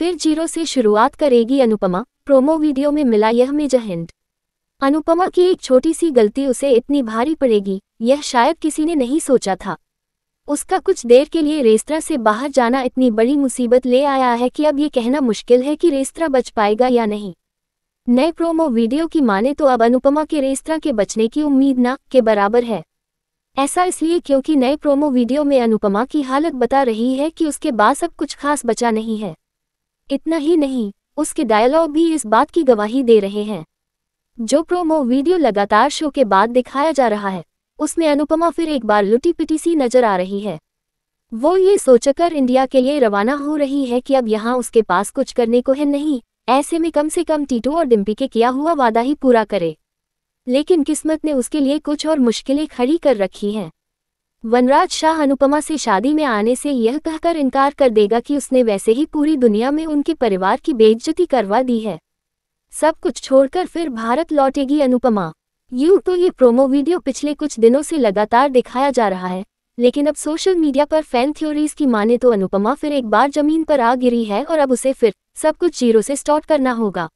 फिर जीरो से शुरुआत करेगी अनुपमा प्रोमो वीडियो में मिला यह मेजर हिंट अनुपमा की एक छोटी सी गलती उसे इतनी भारी पड़ेगी यह शायद किसी ने नहीं सोचा था उसका कुछ देर के लिए रेस्तरा से बाहर जाना इतनी बड़ी मुसीबत ले आया है कि अब ये कहना मुश्किल है कि रेस्तरा बच पाएगा या नहीं नए प्रोमो वीडियो की माने तो अब अनुपमा के रेस्तरा के बचने की उम्मीद ना के बराबर है ऐसा इसलिए क्योंकि नए प्रोमो वीडियो में अनुपमा की हालत बता रही है कि उसके बाद अब कुछ खास बचा नहीं है इतना ही नहीं उसके डायलॉग भी इस बात की गवाही दे रहे हैं जो प्रोमो वीडियो लगातार शो के बाद दिखाया जा रहा है उसमें अनुपमा फिर एक बार लुटी पिटी सी नजर आ रही है वो ये सोचकर इंडिया के लिए रवाना हो रही है कि अब यहाँ उसके पास कुछ करने को है नहीं ऐसे में कम से कम टीटू और डिम्पी के किया हुआ वादा ही पूरा करे लेकिन किस्मत ने उसके लिए कुछ और मुश्किलें खड़ी कर रखी हैं वनराज शाह अनुपमा से शादी में आने से यह कहकर इनकार कर देगा कि उसने वैसे ही पूरी दुनिया में उनके परिवार की बेइज्जती करवा दी है सब कुछ छोड़कर फिर भारत लौटेगी अनुपमा यूं तो ये प्रोमो वीडियो पिछले कुछ दिनों से लगातार दिखाया जा रहा है लेकिन अब सोशल मीडिया पर फैन थ्योरीज की माने तो अनुपमा फिर एक बार जमीन पर आ गिरी है और अब उसे फिर सब कुछ जीरो से स्टॉर्ट करना होगा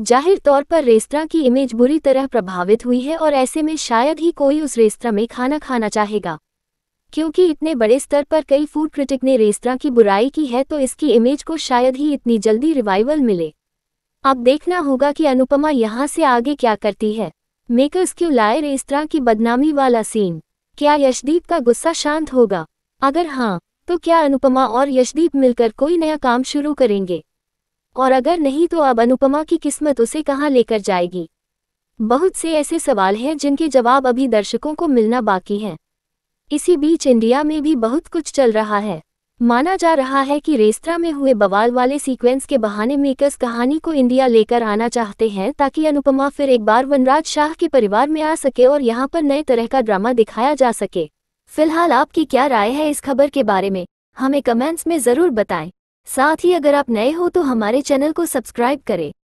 जाहिर तौर पर रेस्तरा की इमेज बुरी तरह प्रभावित हुई है और ऐसे में शायद ही कोई उस रेस्तरा में खाना खाना चाहेगा क्योंकि इतने बड़े स्तर पर कई फूड क्रिटिक ने रेस्तरा की बुराई की है तो इसकी इमेज को शायद ही इतनी जल्दी रिवाइवल मिले अब देखना होगा कि अनुपमा यहाँ से आगे क्या करती है मेकर्स क्यों लाए रेस्तरा की बदनामी वाला सीन क्या यशदीप का गुस्सा शांत होगा अगर हाँ तो क्या अनुपमा और यशदीप मिलकर कोई नया काम शुरू करेंगे और अगर नहीं तो अब अनुपमा की किस्मत उसे कहाँ लेकर जाएगी बहुत से ऐसे सवाल हैं जिनके जवाब अभी दर्शकों को मिलना बाकी हैं इसी बीच इंडिया में भी बहुत कुछ चल रहा है माना जा रहा है कि रेस्तरा में हुए बवाल वाले सीक्वेंस के बहाने मेकर्स कहानी को इंडिया लेकर आना चाहते हैं ताकि अनुपमा फिर एक बार वनराज शाह के परिवार में आ सके और यहाँ पर नए तरह का ड्रामा दिखाया जा सके फिलहाल आपकी क्या राय है इस खबर के बारे में हमें कमेंट्स में ज़रूर बताएं साथ ही अगर आप नए हो तो हमारे चैनल को सब्सक्राइब करें